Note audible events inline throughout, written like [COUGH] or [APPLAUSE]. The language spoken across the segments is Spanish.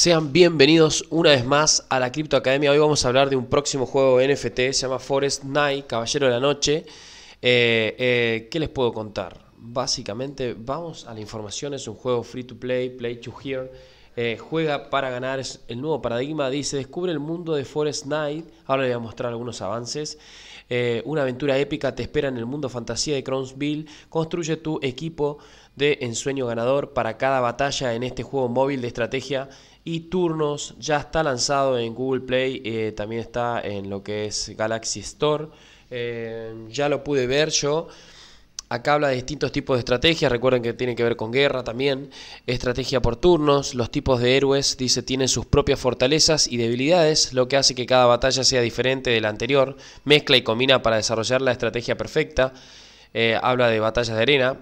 Sean bienvenidos una vez más a la Crypto Academia. Hoy vamos a hablar de un próximo juego NFT, se llama Forest Knight, Caballero de la Noche. Eh, eh, ¿Qué les puedo contar? Básicamente, vamos a la información. Es un juego free to play, play to hear. Eh, juega para ganar el nuevo paradigma. Dice: Descubre el mundo de Forest Knight. Ahora les voy a mostrar algunos avances. una aventura épica te espera en el mundo fantasía de Crownsville. Construye tu equipo de ensueño ganador para cada batalla en este juego móvil de estrategia y Turnos ya está lanzado en Google Play, eh, también está en lo que es Galaxy Store. Eh, ya lo pude ver yo. Acá habla de distintos tipos de estrategias, recuerden que tiene que ver con guerra también, estrategia por turnos, los tipos de héroes, dice, tienen sus propias fortalezas y debilidades, lo que hace que cada batalla sea diferente de la anterior, mezcla y combina para desarrollar la estrategia perfecta, eh, habla de batallas de arena,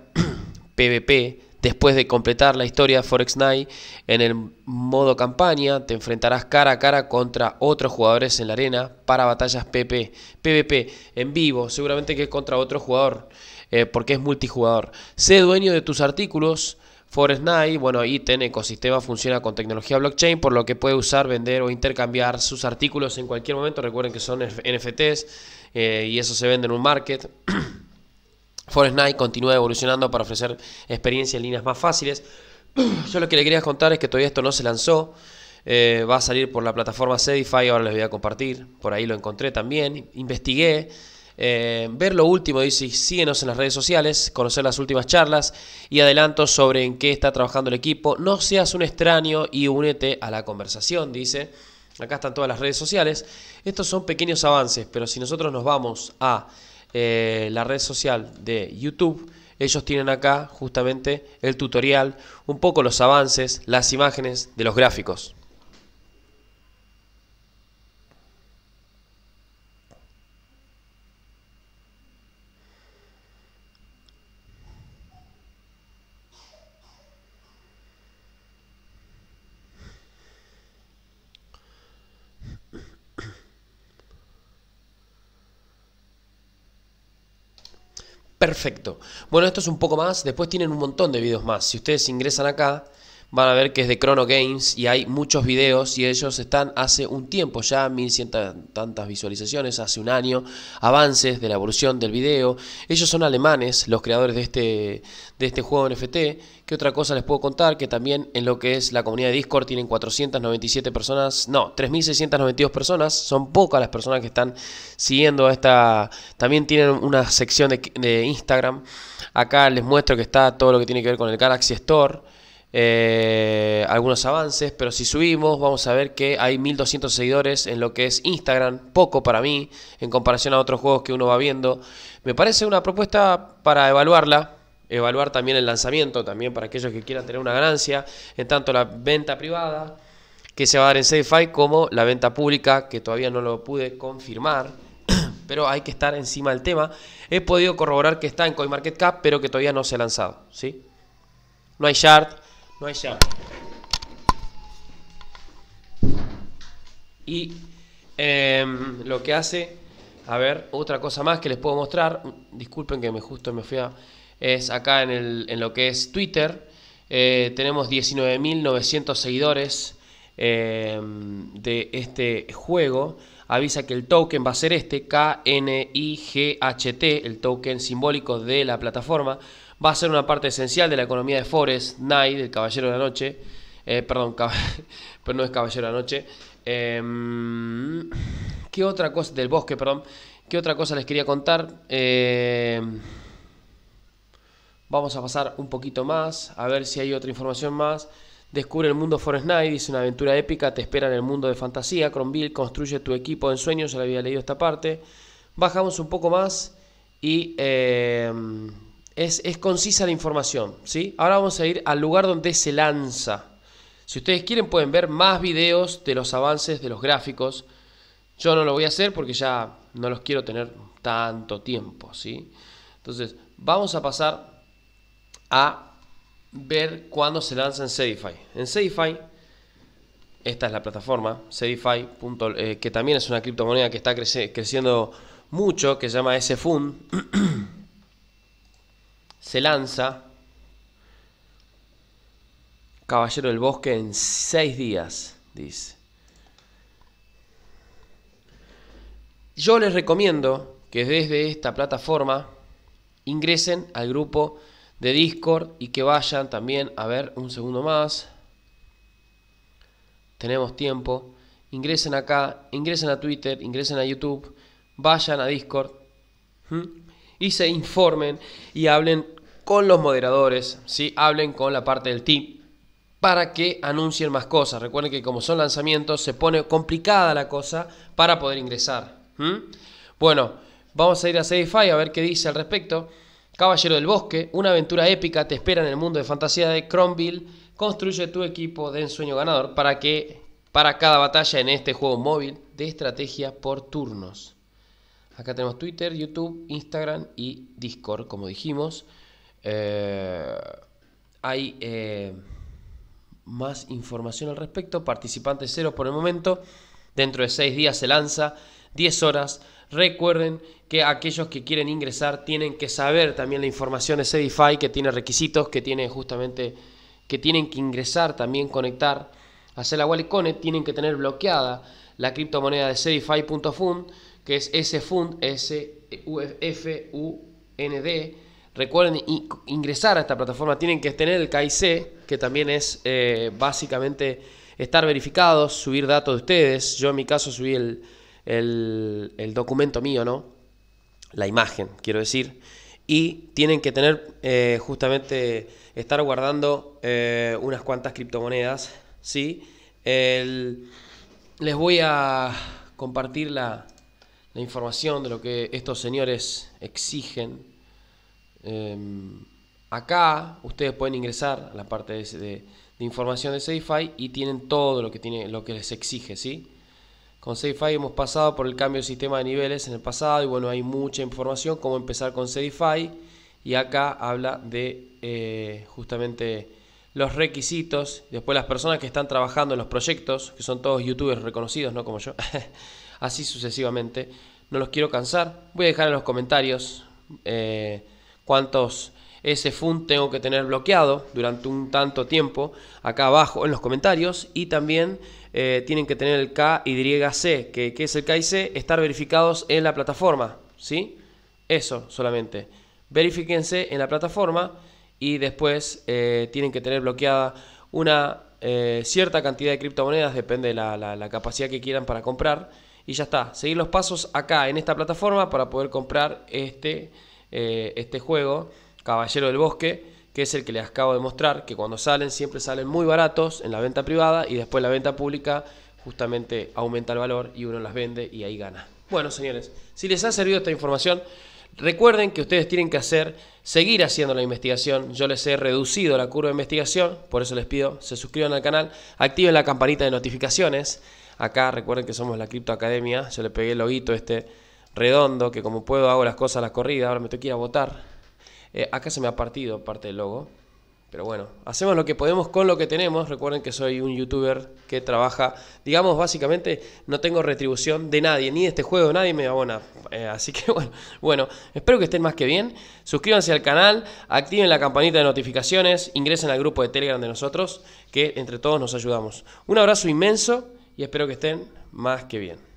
PvP, [CLEARS THROAT] Después de completar la historia de Forex Night en el modo campaña, te enfrentarás cara a cara contra otros jugadores en la arena para batallas PP, PvP en vivo, seguramente que es contra otro jugador, eh, porque es multijugador. Sé dueño de tus artículos. Forex Night, bueno, ítem, ecosistema funciona con tecnología blockchain, por lo que puede usar, vender o intercambiar sus artículos en cualquier momento. Recuerden que son NFTs eh, y eso se vende en un market. [CLEARS THROAT] Fortnite continúa evolucionando para ofrecer experiencias en líneas más fáciles. [CLEARS THROAT] Yo lo que le quería contar es que todavía esto no se lanzó. Eh, va a salir por la plataforma Sedify, ahora les voy a compartir. Por ahí lo encontré también. Investigué. Eh, ver lo último, dice, síguenos en las redes sociales, conocer las últimas charlas y adelanto sobre en qué está trabajando el equipo. No seas un extraño y únete a la conversación, dice. Acá están todas las redes sociales. Estos son pequeños avances, pero si nosotros nos vamos a eh, la red social de YouTube, ellos tienen acá justamente el tutorial, un poco los avances, las imágenes de los gráficos. Perfecto. Bueno, esto es un poco más. Después tienen un montón de videos más. Si ustedes ingresan acá, van a ver que es de Chrono Games y hay muchos videos y ellos están hace un tiempo ya, 1100 tantas visualizaciones, hace un año, avances de la evolución del video. Ellos son alemanes, los creadores de este, de este juego NFT. ¿Qué otra cosa les puedo contar? Que también en lo que es la comunidad de Discord tienen 497 personas, no, 3692 personas, son pocas las personas que están siguiendo esta, también tienen una sección de Instagram. Acá les muestro que está todo lo que tiene que ver con el Galaxy Store eh, algunos avances, pero si subimos vamos a ver que hay 1200 seguidores en lo que es Instagram, poco para mí en comparación a otros juegos que uno va viendo. Me parece una propuesta para evaluarla, evaluar también el lanzamiento, también para aquellos que quieran tener una ganancia, en tanto la venta privada que se va a dar en SafeFi como la venta pública, que todavía no lo pude confirmar, [CLEARS THROAT] pero hay que estar encima del tema. He podido corroborar que está en CoinMarketCap, pero que todavía no se ha lanzado, ¿sí? No hay shard, no hay ya. Y em, lo que hace, a ver, otra cosa más que les puedo mostrar, disculpen que me justo me fui a, es acá en, lo que es Twitter, eh, tenemos 19.900 seguidores em, de este juego. Avisa que el token va a ser este, KNIGHT, el token simbólico de la plataforma va a ser una parte esencial de la economía de Forest, Knight, del Caballero de la Noche, eh, perdón, [LAUGHS] pero no es Caballero de la Noche. Em, ¿Qué otra cosa? Del bosque, perdón. ¿Qué otra cosa les quería contar? Em, vamos a pasar un poquito más, a ver si hay otra información más. Descubre el mundo Forest Knight, dice una aventura épica, te espera en el mundo de fantasía. Cronville construye tu equipo en sueños, ya le había leído esta parte. Bajamos un poco más y em, es, concisa la información. ¿sí? Ahora vamos a ir al lugar donde se lanza. Si ustedes quieren pueden ver más videos de los avances de los gráficos. Yo no lo voy a hacer porque ya no los quiero tener tanto tiempo. ¿sí? Entonces vamos a pasar a ver cuándo se lanza en Sedify. En Sedify, esta es la plataforma, Sedify, eh, que también es una criptomoneda que está creciendo mucho, que se llama SFUN. [CLEARS THROAT] se lanza Caballero del Bosque en seis días, dice. Yo les recomiendo que desde esta plataforma ingresen al grupo de Discord y que vayan también a ver un segundo más. Tenemos tiempo. Ingresen acá, ingresen a Twitter, ingresen a YouTube, vayan a Discord y se informen y hablen con los moderadores, hablen con la parte del team para que anuncien más cosas. Recuerden que como son lanzamientos se pone complicada la cosa para poder ingresar. Bueno, vamos a ir a Sedify a ver qué dice al respecto. Caballero del Bosque, una aventura épica te espera en el mundo de fantasía de Cromville. Construye tu equipo de ensueño ganador para que para cada batalla en este juego móvil de estrategia por turnos. Acá tenemos Twitter, YouTube, Instagram y Discord, como dijimos. Eh, hay eh, más información al respecto. Participantes cero por el momento. Dentro de seis días se lanza. 10 horas. Recuerden que aquellos que quieren ingresar tienen que saber también la información de Sedify, que tiene requisitos, que tiene justamente, que tienen que ingresar también, conectar, hacer la wallet connect, tienen que tener bloqueada la criptomoneda de Sedify.fund, que es s fund s S-U-F-U-N-D, Recuerden ingresar a esta plataforma, tienen que tener el KIC, que también es eh, básicamente estar verificados, subir datos de ustedes. Yo en mi caso subí el, documento mío, ¿no? La imagen, quiero decir. Y tienen que tener eh, justamente, estar guardando eh, unas cuantas criptomonedas, ¿sí? les voy a compartir la, la información de lo que estos señores exigen Em, acá ustedes pueden ingresar a la parte de, información de SafeFi y tienen todo lo que, tiene, lo que les exige, ¿sí? Con SafeFi hemos pasado por el cambio de sistema de niveles en el pasado y bueno, hay mucha información, cómo empezar con SafeFi y acá habla de eh, justamente los requisitos, después las personas que están trabajando en los proyectos, que son todos youtubers reconocidos, ¿no? Como yo, [LAUGHS] así sucesivamente. No los quiero cansar, voy a dejar en los comentarios. Eh, cuántos ese fund tengo que tener bloqueado durante un tanto tiempo acá abajo en los comentarios y también eh, tienen que tener el KYC, que, que es el KYC, estar verificados en la plataforma, ¿sí? Eso solamente. Verifíquense en la plataforma y después eh, tienen que tener bloqueada una eh, cierta cantidad de criptomonedas, depende de la capacidad que quieran para comprar. Y ya está, seguir los pasos acá en esta plataforma para poder comprar este eh, este juego, Caballero del Bosque, que es el que les acabo de mostrar, que cuando salen siempre salen muy baratos en la venta privada y después la venta pública justamente aumenta el valor y uno las vende y ahí gana. Bueno, señores, si les ha servido esta información, recuerden que ustedes tienen que hacer, seguir haciendo la investigación. Yo les he reducido la curva de investigación, por eso les pido, se suscriban al canal, activen la campanita de notificaciones. Acá recuerden que somos la Cripto Academia, yo le pegué el loguito este redondo, que como puedo hago las cosas, las corridas, ahora me tengo que ir a votar. Eh, acá se me ha partido parte del logo, pero bueno, hacemos lo que podemos con lo que tenemos. Recuerden que soy un youtuber que trabaja, digamos, básicamente no tengo retribución de nadie, ni de este juego, nadie me abona. Eh, así que [LAUGHS] bueno, bueno, espero que estén más que bien. Suscríbanse al canal, activen la campanita de notificaciones, ingresen al grupo de Telegram de nosotros, que entre todos nos ayudamos. Un abrazo inmenso y espero que estén más que bien.